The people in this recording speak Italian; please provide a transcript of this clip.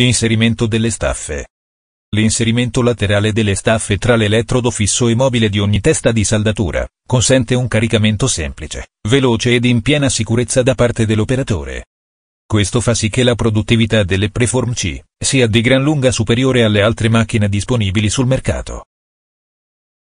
Inserimento delle staffe. L'inserimento laterale delle staffe tra l'elettrodo fisso e mobile di ogni testa di saldatura consente un caricamento semplice, veloce ed in piena sicurezza da parte dell'operatore. Questo fa sì che la produttività delle Preform C sia di gran lunga superiore alle altre macchine disponibili sul mercato.